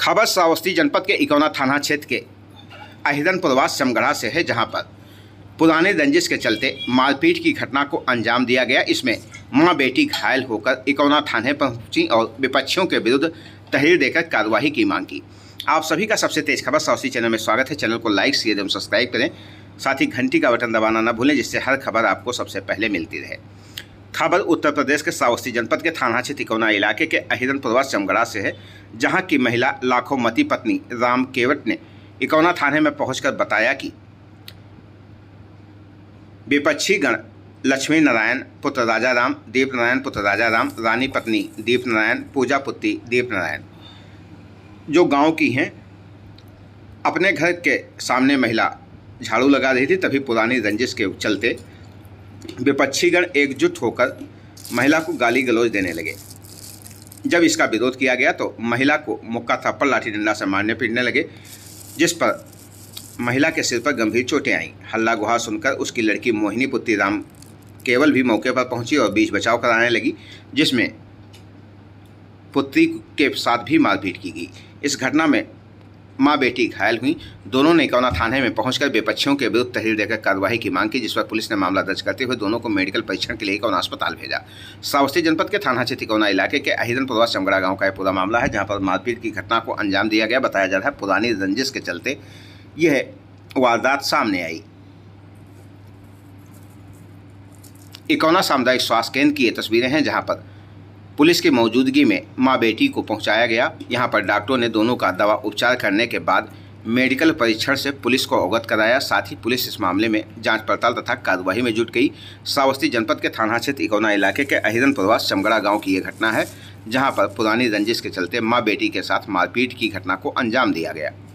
खबर श्रावस्ती जनपद के इकौना थाना क्षेत्र के अहिदन प्रवास चमगढ़ा से है जहां पर पुराने रंजिश के चलते मारपीट की घटना को अंजाम दिया गया इसमें मां बेटी घायल होकर इकौना थाने पहुंची और विपक्षियों के विरुद्ध तहरीर देकर कार्रवाई की मांग की आप सभी का सबसे तेज खबर श्रावस्ती चैनल में स्वागत है चैनल को लाइक शेयर एवं सब्सक्राइब करें साथ ही घंटी का बटन दबाना न भूलें जिससे हर खबर आपको सबसे पहले मिलती रहे खबर उत्तर प्रदेश के सावस्ती जनपद के थाना क्षेत्र तिकोना इलाके के अहिरन प्रवास चमगड़ा से है जहां की महिला लाखों मती पत्नी राम केवट ने इकौना थाने में पहुंचकर बताया कि विपक्षी गण लक्ष्मी नारायण पुत्र राजा राम दीप नारायण पुत्र राजा राम रानी पत्नी दीप नारायण पूजा पुत्री दीप नारायण जो गांव की हैं अपने घर के सामने महिला झाड़ू लगा रही थी तभी पुरानी रंजिश के चलते विपक्षीगण एकजुट होकर महिला को गाली गलौज देने लगे जब इसका विरोध किया गया तो महिला को मुक्का थप्पड़ लाठी डंडा से मारने पीटने लगे जिस पर महिला के सिर पर गंभीर चोटें आईं हल्ला गुहा सुनकर उसकी लड़की मोहिनी पुत्री राम केवल भी मौके पर पहुंची और बीच बचाव कराने लगी जिसमें पुत्री के साथ भी मारपीट की गई इस घटना में मां बेटी घायल हुई दोनों ने कौना थाने में पहुंचकर बेपक्षियों के विरुद्ध तहरीर देकर कार्रवाई की मांग की जिस पर पुलिस ने मामला दर्ज करते हुए दोनों को मेडिकल परीक्षण के लिए कौना अस्पताल भेजा सावस्ती जनपद के थाना क्षेत्र कौना इलाके के अहिदन प्रवास चमगड़ा गाँव का यह पूरा मामला है जहाँ पर मारपीट की घटना को अंजाम दिया गया बताया जा रहा है पुरानी रंजिश के चलते यह वारदात सामने आई इकौना सामुदायिक स्वास्थ्य केंद्र की ये तस्वीरें हैं जहाँ पर पुलिस की मौजूदगी में मां बेटी को पहुंचाया गया यहां पर डॉक्टरों ने दोनों का दवा उपचार करने के बाद मेडिकल परीक्षण से पुलिस को अवगत कराया साथ ही पुलिस इस मामले में जांच पड़ताल तथा कार्रवाई में जुट गई सावस्ती जनपद के थाना क्षेत्र इकोना इलाके के अहिदन प्रवास चमगड़ा गांव की यह घटना है जहां पर पुरानी रंजिश के चलते मां बेटी के साथ मारपीट की घटना को अंजाम दिया गया